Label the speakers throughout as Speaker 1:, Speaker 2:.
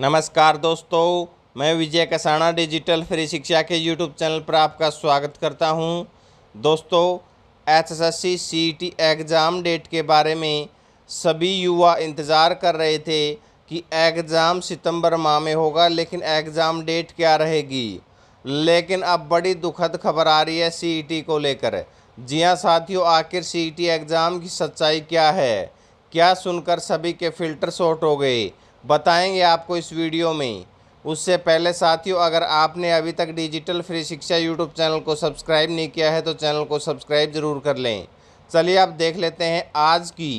Speaker 1: नमस्कार दोस्तों मैं विजय कसाना डिजिटल फ्री शिक्षा के यूट्यूब चैनल पर आपका स्वागत करता हूं दोस्तों एसएससी सीईटी एग्ज़ाम डेट के बारे में सभी युवा इंतज़ार कर रहे थे कि एग्ज़ाम सितंबर माह में होगा लेकिन एग्ज़ाम डेट क्या रहेगी लेकिन अब बड़ी दुखद खबर आ रही है सीईटी e को लेकर जी हाँ साथियों आखिर सीईटी एग्ज़ाम e की सच्चाई क्या है क्या सुनकर सभी के फ़िल्टर शॉर्ट हो गए बताएंगे आपको इस वीडियो में उससे पहले साथियों अगर आपने अभी तक डिजिटल फ्री शिक्षा यूट्यूब चैनल को सब्सक्राइब नहीं किया है तो चैनल को सब्सक्राइब ज़रूर कर लें चलिए आप देख लेते हैं आज की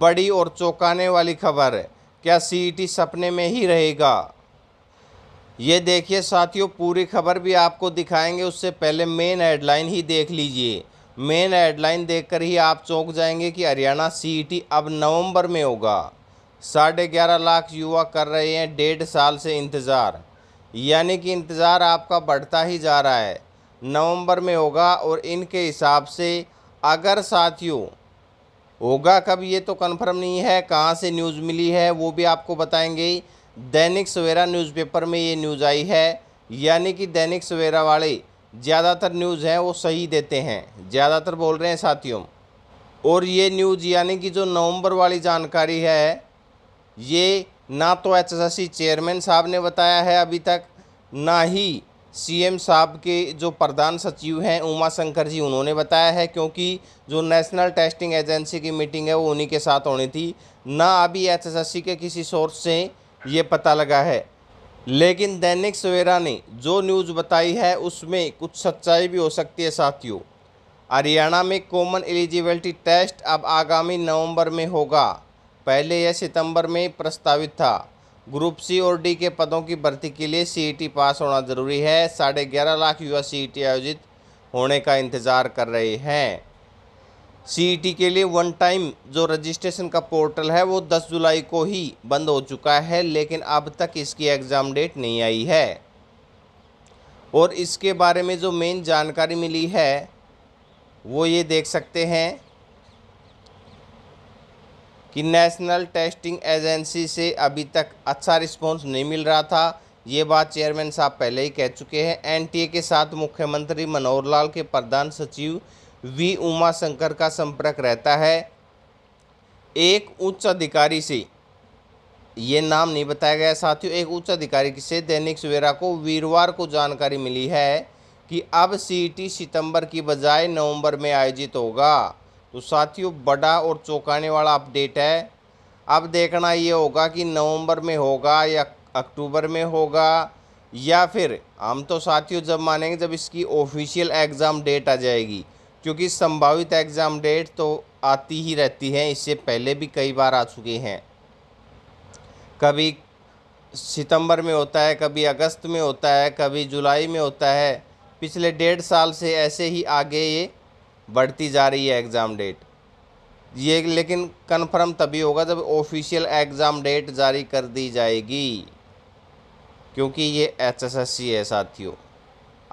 Speaker 1: बड़ी और चौंकाने वाली खबर क्या सी e सपने में ही रहेगा ये देखिए साथियों पूरी खबर भी आपको दिखाएंगे उससे पहले मेन हेडलाइन ही देख लीजिए मेन हेडलाइन देखकर ही आप चौंक जाएंगे कि हरियाणा सी e अब नवंबर में होगा साढ़े ग्यारह लाख युवा कर रहे हैं डेढ़ साल से इंतज़ार यानी कि इंतज़ार आपका बढ़ता ही जा रहा है नवंबर में होगा और इनके हिसाब से अगर साथियों होगा कब ये तो कन्फर्म नहीं है कहाँ से न्यूज़ मिली है वो भी आपको बताएंगे दैनिक सवेरा न्यूज़पेपर में ये न्यूज़ आई है यानी कि दैनिक सवेरा वाले ज़्यादातर न्यूज़ हैं वो सही देते हैं ज़्यादातर बोल रहे हैं साथियों और ये न्यूज़ यानी कि जो नवंबर वाली जानकारी है ये ना तो एचएसएससी चेयरमैन साहब ने बताया है अभी तक ना ही सीएम साहब के जो प्रधान सचिव हैं उमा शंकर जी उन्होंने बताया है क्योंकि जो नेशनल टेस्टिंग एजेंसी की मीटिंग है वो उन्हीं के साथ होनी थी ना अभी एचएसएससी के किसी सोर्स से ये पता लगा है लेकिन दैनिक सवेरा ने जो न्यूज़ बताई है उसमें कुछ सच्चाई भी हो सकती है साथियों हरियाणा में कॉमन एलिजिबिलिटी टेस्ट अब आगामी नवंबर में होगा पहले यह सितंबर में प्रस्तावित था ग्रुप सी और डी के पदों की भर्ती के लिए सी e पास होना जरूरी है साढ़े ग्यारह लाख युवा सी e आयोजित होने का इंतज़ार कर रहे हैं सी e के लिए वन टाइम जो रजिस्ट्रेशन का पोर्टल है वो 10 जुलाई को ही बंद हो चुका है लेकिन अब तक इसकी एग्ज़ाम डेट नहीं आई है और इसके बारे में जो मेन जानकारी मिली है वो ये देख सकते हैं कि नेशनल टेस्टिंग एजेंसी से अभी तक अच्छा रिस्पांस नहीं मिल रहा था ये बात चेयरमैन साहब पहले ही कह चुके हैं एनटीए के साथ मुख्यमंत्री मनोहर लाल के प्रधान सचिव वी उमा शंकर का संपर्क रहता है एक उच्च अधिकारी से ये नाम नहीं बताया गया साथियों एक उच्च अधिकारी से दैनिक सवेरा को वीरवार को जानकारी मिली है कि अब सीईटी सितंबर की बजाय नवंबर में आयोजित होगा तो साथियों बड़ा और चौंकाने वाला अपडेट है अब देखना ये होगा कि नवंबर में होगा या अक्टूबर में होगा या फिर हम तो साथियों जब मानेंगे जब इसकी ऑफिशियल एग्ज़ाम डेट आ जाएगी क्योंकि संभावित एग्ज़ाम डेट तो आती ही रहती है इससे पहले भी कई बार आ चुके हैं कभी सितंबर में होता है कभी अगस्त में होता है कभी जुलाई में होता है पिछले डेढ़ साल से ऐसे ही आगे ये बढ़ती जा रही है एग्ज़ाम डेट ये लेकिन कन्फर्म तभी होगा जब ऑफिशियल एग्ज़ाम डेट जारी कर दी जाएगी क्योंकि ये सी है साथियों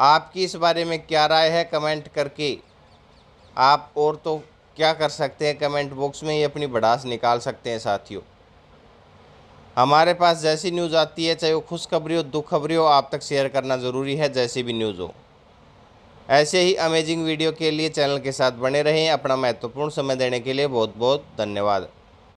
Speaker 1: आपकी इस बारे में क्या राय है कमेंट करके आप और तो क्या कर सकते हैं कमेंट बॉक्स में ही अपनी बढ़ास निकाल सकते हैं साथियों हमारे पास जैसी न्यूज़ आती है चाहे वो खुशखबरी हो दुखखबरी हो आप तक शेयर करना ज़रूरी है जैसी भी न्यूज़ हो ऐसे ही अमेजिंग वीडियो के लिए चैनल के साथ बने रहें अपना महत्वपूर्ण समय देने के लिए बहुत बहुत धन्यवाद